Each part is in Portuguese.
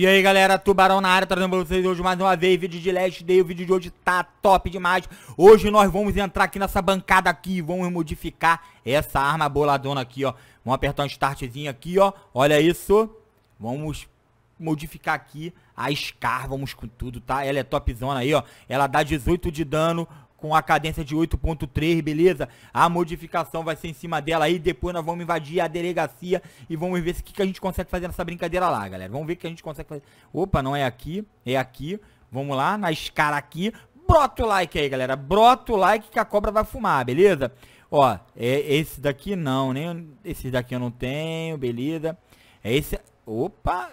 E aí galera, Tubarão na área, trazendo pra vocês hoje mais uma vez vídeo de Last Day, o vídeo de hoje tá top demais Hoje nós vamos entrar aqui nessa bancada aqui, vamos modificar essa arma boladona aqui, ó Vamos apertar um startzinho aqui, ó, olha isso Vamos modificar aqui a Scar, vamos com tudo, tá? Ela é topzona aí, ó Ela dá 18 de dano, com a cadência de 8.3, beleza? A modificação vai ser em cima dela aí, depois nós vamos invadir a delegacia e vamos ver o que, que a gente consegue fazer nessa brincadeira lá, galera. Vamos ver o que a gente consegue fazer. Opa, não é aqui, é aqui. Vamos lá, na escala aqui. Brota o like aí, galera. Brota o like que a cobra vai fumar, beleza? Ó, é esse daqui não, nem esse daqui eu não tenho, beleza? É esse... Opa,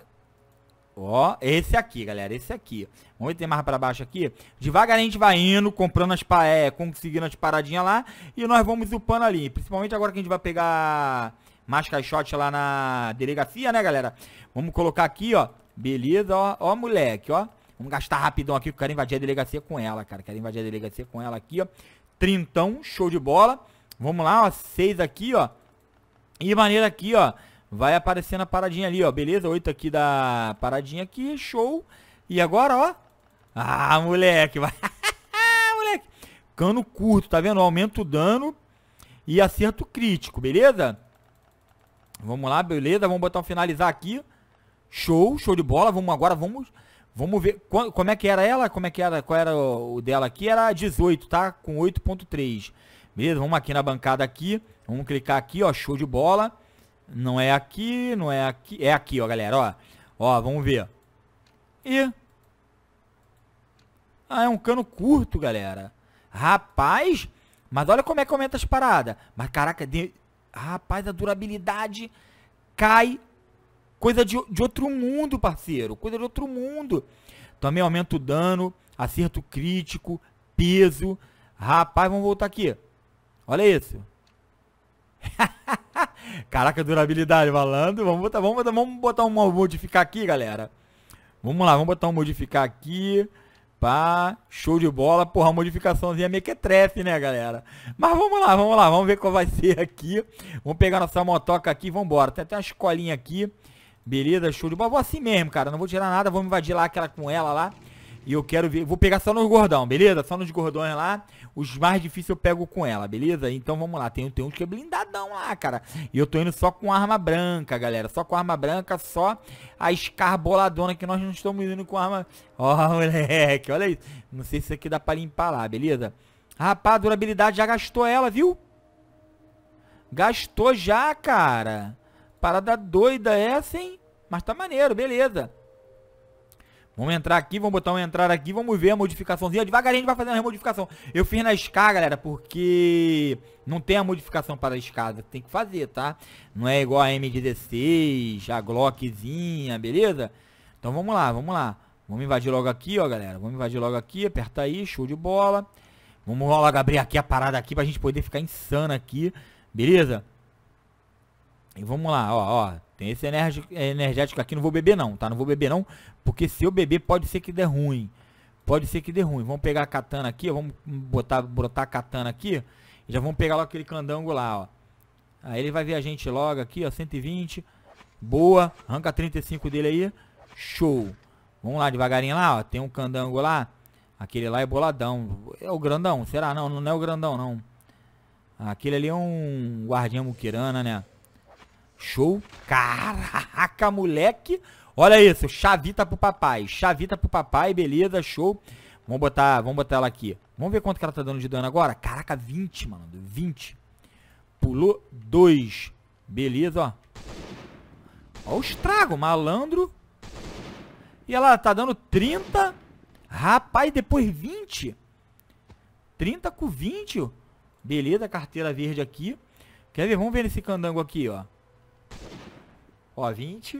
Ó, esse aqui, galera, esse aqui. Vamos ver tem mais pra baixo aqui. Devagar a gente vai indo, comprando as pa é, conseguindo as paradinhas lá. E nós vamos upando ali. Principalmente agora que a gente vai pegar mais caixote lá na delegacia, né, galera? Vamos colocar aqui, ó. Beleza, ó, ó, moleque, ó. Vamos gastar rapidão aqui, que eu quero invadir a delegacia com ela, cara. Quero invadir a delegacia com ela aqui, ó. Trintão, show de bola. Vamos lá, ó. Seis aqui, ó. E maneira aqui, ó. Vai aparecendo a paradinha ali, ó. Beleza, 8 aqui da paradinha aqui, show. E agora, ó. Ah, moleque, vai. moleque. Cano curto, tá vendo? Aumenta o dano e acerto crítico, beleza? Vamos lá, beleza. Vamos botar um finalizar aqui. Show, show de bola. Vamos agora, vamos... Vamos ver como é que era ela, como é que era, qual era o, o dela aqui, era 18, tá? Com 8.3. Beleza, vamos aqui na bancada aqui, vamos clicar aqui, ó, show de bola. Não é aqui, não é aqui. É aqui, ó, galera, ó. Ó, vamos ver. E... Ah, é um cano curto, galera. Rapaz, mas olha como é que aumenta as paradas. Mas caraca, de... rapaz, a durabilidade cai. Coisa de, de outro mundo, parceiro. Coisa de outro mundo. Também aumenta o dano, acerto crítico, peso. Rapaz, vamos voltar aqui. Olha isso. Caraca, durabilidade, malandro. Vamos botar, vamos botar, vamos botar um modificar aqui, galera. Vamos lá, vamos botar um modificar aqui. Pá, show de bola. Porra, modificaçãozinha é mequetrefe, é né, galera? Mas vamos lá, vamos lá. Vamos ver qual vai ser aqui. Vamos pegar nossa motoca aqui e vambora. Tem até uma escolinha aqui. Beleza, show de bola. Vou assim mesmo, cara. Não vou tirar nada. Vamos invadir lá aquela com ela lá. E eu quero ver. Vou pegar só nos gordão, beleza? Só nos gordões lá. Os mais difíceis eu pego com ela, beleza? Então vamos lá. Tem, tem um que é blindadão lá, cara. E eu tô indo só com arma branca, galera. Só com arma branca, só a escarboladona que nós não estamos indo com arma. Ó, oh, moleque, olha isso. Não sei se isso aqui dá pra limpar lá, beleza? Rapaz, a durabilidade já gastou ela, viu? Gastou já, cara. Parada doida essa, hein? Mas tá maneiro, beleza. Vamos entrar aqui, vamos botar um entrar aqui, vamos ver a modificaçãozinha. Devagarinho a gente vai fazer uma modificação. Eu fiz na escada, galera, porque não tem a modificação para a escada. Tem que fazer, tá? Não é igual a M16, a Glockzinha, beleza? Então vamos lá, vamos lá. Vamos invadir logo aqui, ó, galera. Vamos invadir logo aqui, aperta aí, show de bola. Vamos logo abrir aqui a parada aqui pra gente poder ficar insano aqui, beleza? E vamos lá, ó, ó. Tem esse energético aqui, não vou beber não, tá? Não vou beber não, porque se eu beber pode ser que dê ruim. Pode ser que dê ruim. Vamos pegar a katana aqui, vamos botar, botar a katana aqui. E já vamos pegar logo aquele candango lá, ó. Aí ele vai ver a gente logo aqui, ó, 120. Boa, arranca 35 dele aí. Show. Vamos lá, devagarinho lá, ó. Tem um candango lá. Aquele lá é boladão. É o grandão, será? Não, não é o grandão, não. Aquele ali é um guardinha muquerana, né? Show. Caraca, moleque. Olha isso, chavita pro papai. Chavita pro papai, beleza, show. Vamos botar, vamos botar ela aqui. Vamos ver quanto que ela tá dando de dano agora. Caraca, 20, mano. 20. Pulou 2. Beleza, ó. Ó o estrago, malandro. E ela tá dando 30. Rapaz, depois 20. 30 com 20. Beleza, carteira verde aqui. Quer ver? Vamos ver nesse candango aqui, ó. Ó, 20,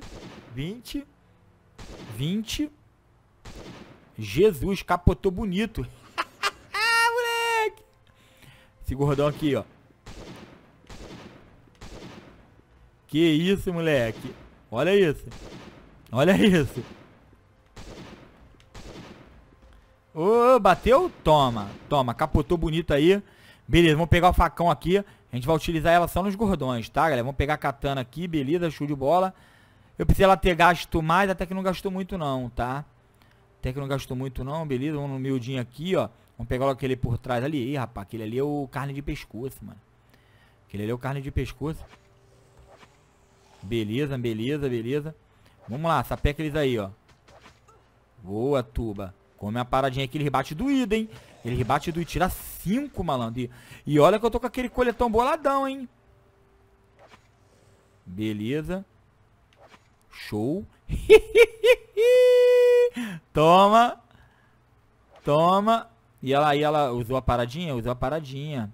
20, 20. Jesus, capotou bonito. Ah, moleque! Esse gordão aqui, ó. Que isso, moleque. Olha isso. Olha isso. Ô, oh, bateu? Toma, toma. Capotou bonito aí. Beleza, vamos pegar o facão aqui. A gente vai utilizar ela só nos gordões, tá, galera? Vamos pegar a katana aqui, beleza, show de bola. Eu pensei ela ter gasto mais, até que não gastou muito não, tá? Até que não gastou muito não, beleza? Vamos no miudinho aqui, ó. Vamos pegar logo aquele por trás ali. Ih, rapaz, aquele ali é o carne de pescoço, mano. Aquele ali é o carne de pescoço. Beleza, beleza, beleza. Vamos lá, sapeca eles aí, ó. Boa, tuba. Come a paradinha aqui, ele rebate doído, hein? Ele rebate doído, tira 5, malandro. E, e olha que eu tô com aquele coletão boladão, hein? Beleza. Show. Toma. Toma. E ela, aí ela usou a paradinha? Usou a paradinha.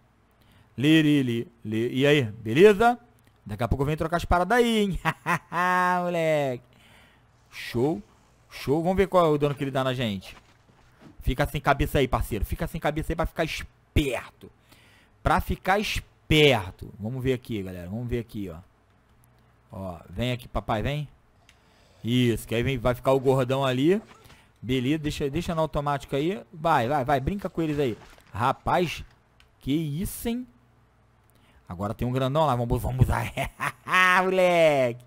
Lirili. E aí, beleza? Daqui a pouco eu venho trocar as paradas aí, hein? moleque. Show. Show. Vamos ver qual é o dano que ele dá na gente. Fica sem cabeça aí, parceiro. Fica sem cabeça aí pra ficar esperto. Pra ficar esperto. Vamos ver aqui, galera. Vamos ver aqui, ó. Ó, vem aqui, papai, vem. Isso, que aí vem, vai ficar o gordão ali. Beleza, deixa, deixa na automática aí. Vai, vai, vai, brinca com eles aí. Rapaz, que isso, hein? Agora tem um grandão lá, vamos, vamos usar. moleque.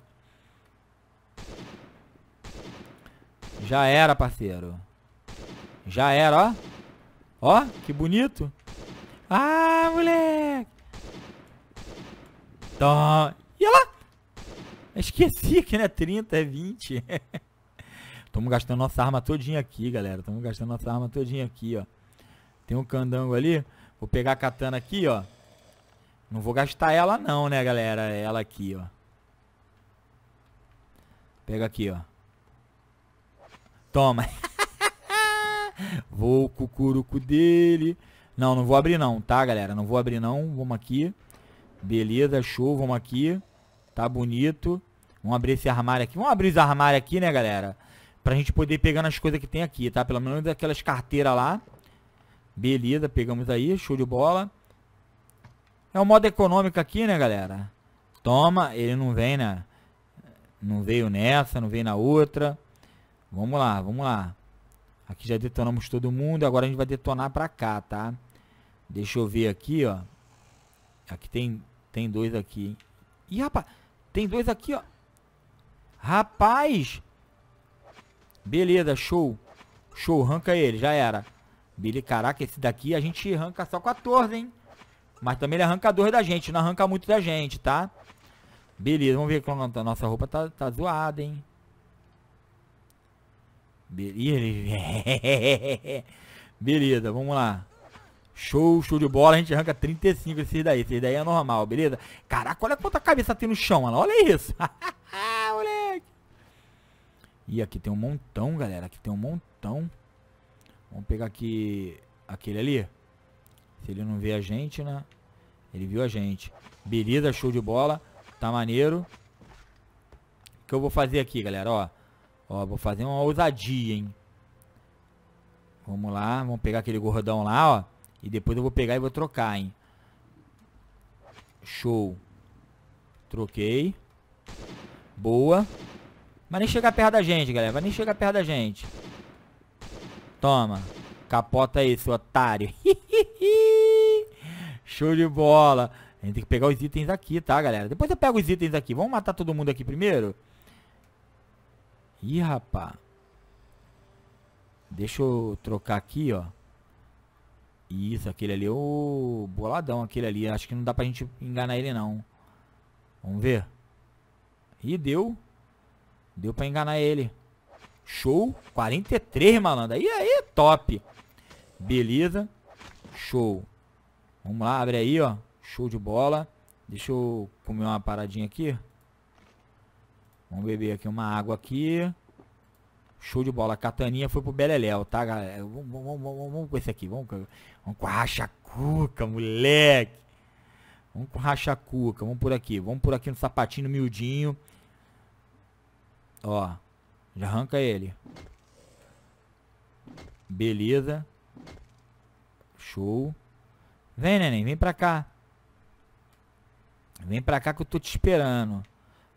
Já era, parceiro. Já era, ó. Ó, que bonito. Ah, moleque. Então, e lá. Esqueci que não é 30, é 20. Estamos gastando nossa arma todinha aqui, galera. Estamos gastando nossa arma todinha aqui, ó. Tem um candango ali. Vou pegar a katana aqui, ó. Não vou gastar ela não, né, galera? É ela aqui, ó. Pega aqui, ó. Toma. vou o cucuruco dele. Não, não vou abrir não, tá, galera? Não vou abrir não. Vamos aqui. Beleza, show. Vamos aqui. Tá bonito. Vamos abrir esse armário aqui. Vamos abrir esse armário aqui, né, galera? Pra gente poder pegando as coisas que tem aqui, tá? Pelo menos aquelas carteiras lá. Beleza, pegamos aí. Show de bola. É o modo econômico aqui, né, galera? Toma. Ele não vem, né? Não veio nessa, não veio na outra. Vamos lá, vamos lá. Aqui já detonamos todo mundo. Agora a gente vai detonar pra cá, tá? Deixa eu ver aqui, ó. Aqui tem, tem dois aqui, hein? Ih, rapaz. Tem dois aqui, ó. Rapaz. Beleza, show. Show, arranca ele. Já era. Beleza, caraca, esse daqui a gente arranca só 14, hein? Mas também ele arranca dois da gente. Não arranca muito da gente, tá? Beleza, vamos ver como a nossa roupa tá, tá zoada, hein? E ele... beleza, vamos lá. Show, show de bola. A gente arranca 35 esses daí. Esses daí é normal, beleza? Caraca, olha quanta cabeça tem no chão, olha, olha isso. Moleque. E aqui tem um montão, galera. Aqui tem um montão. Vamos pegar aqui... Aquele ali. Se ele não vê a gente, né? Ele viu a gente. Beleza, show de bola. Tá maneiro. O que eu vou fazer aqui, galera, ó. Ó, vou fazer uma ousadia, hein? Vamos lá, vamos pegar aquele gordão lá, ó. E depois eu vou pegar e vou trocar, hein? Show. Troquei. Boa. Mas nem chegar perto da gente, galera. Vai nem chegar perto da gente. Toma. Capota aí, seu otário. Show de bola. A gente tem que pegar os itens aqui, tá, galera? Depois eu pego os itens aqui. Vamos matar todo mundo aqui primeiro? Ih, rapá. Deixa eu trocar aqui, ó. Isso, aquele ali é o boladão, aquele ali. Acho que não dá pra gente enganar ele, não. Vamos ver. Ih, deu. Deu pra enganar ele. Show. 43, malandro. E aí, top. Beleza. Show. Vamos lá, abre aí, ó. Show de bola. Deixa eu comer uma paradinha aqui. Vamos beber aqui uma água aqui. Show de bola. Catania foi pro Beleléu, tá, galera? Vamos, vamos, vamos, vamos com esse aqui. Vamos, vamos com a rachacuca, moleque. Vamos com rachacuca. Vamos por aqui. Vamos por aqui no sapatinho miudinho. Ó. Já arranca ele. Beleza. Show. Vem, neném. Vem pra cá. Vem pra cá que eu tô te esperando.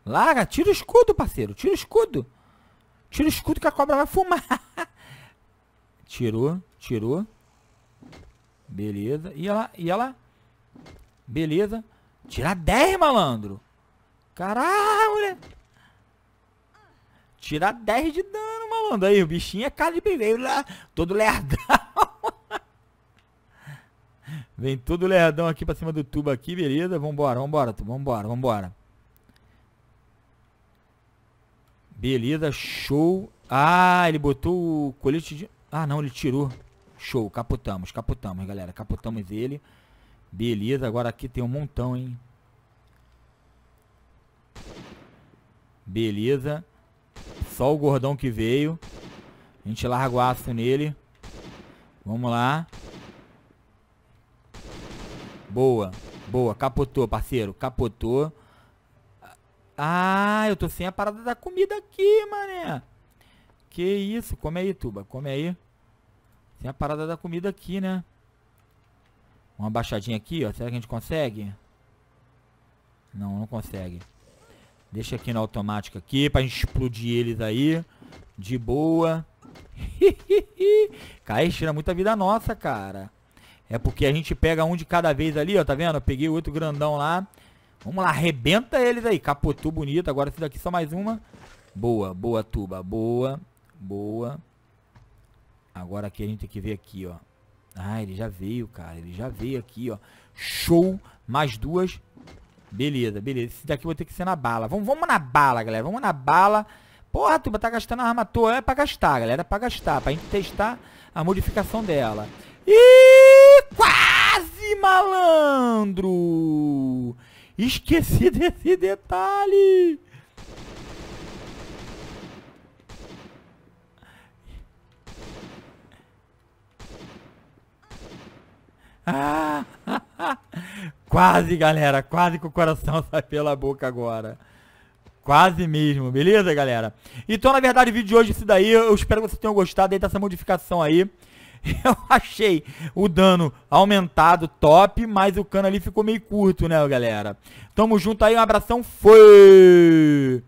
Larga, tira o escudo, parceiro. Tira o escudo. Tira o escudo que a cobra vai fumar. tirou, tirou. Beleza. E ela, e ela. Beleza. Tira 10, malandro. Caralho, moleque. Tira 10 de dano, malandro. Aí, o bichinho é cara de lá. Todo lerdão. Vem todo lerdão aqui pra cima do tubo aqui, beleza? Vambora, vambora, Vambora, vambora. Beleza, show. Ah, ele botou o colete de... Ah, não, ele tirou. Show, capotamos, capotamos, galera. capotamos ele. Beleza, agora aqui tem um montão, hein. Beleza. Só o gordão que veio. A gente larga o aço nele. Vamos lá. Boa, boa. Capotou, parceiro. Capotou. Ah, eu tô sem a parada da comida aqui, mané. Que isso? Come aí, Tuba. Come aí. Sem a parada da comida aqui, né? Uma baixadinha aqui, ó. Será que a gente consegue? Não, não consegue. Deixa aqui na automática aqui pra gente explodir eles aí. De boa. Cai, tira muita vida nossa, cara. É porque a gente pega um de cada vez ali, ó. Tá vendo? Eu peguei o outro grandão lá. Vamos lá, arrebenta eles aí. Capotou bonito. Agora esse daqui só mais uma. Boa, boa, tuba. Boa, boa. Agora aqui a gente tem que ver aqui, ó. Ah, ele já veio, cara. Ele já veio aqui, ó. Show. Mais duas. Beleza, beleza. Esse daqui vai ter que ser na bala. Vamos, vamos na bala, galera. Vamos na bala. Porra, Tuba, tá gastando a arma toa. É pra gastar, galera. É pra gastar. Pra gente testar a modificação dela. E quase, malandro! Esqueci desse detalhe! Ah, quase, galera. Quase que o coração sai pela boca agora. Quase mesmo, beleza, galera? Então, na verdade, o vídeo de hoje é isso daí. Eu espero que vocês tenham gostado aí dessa tá modificação aí. eu achei o dano aumentado, top, mas o cano ali ficou meio curto, né, galera? Tamo junto aí, um abração, foi!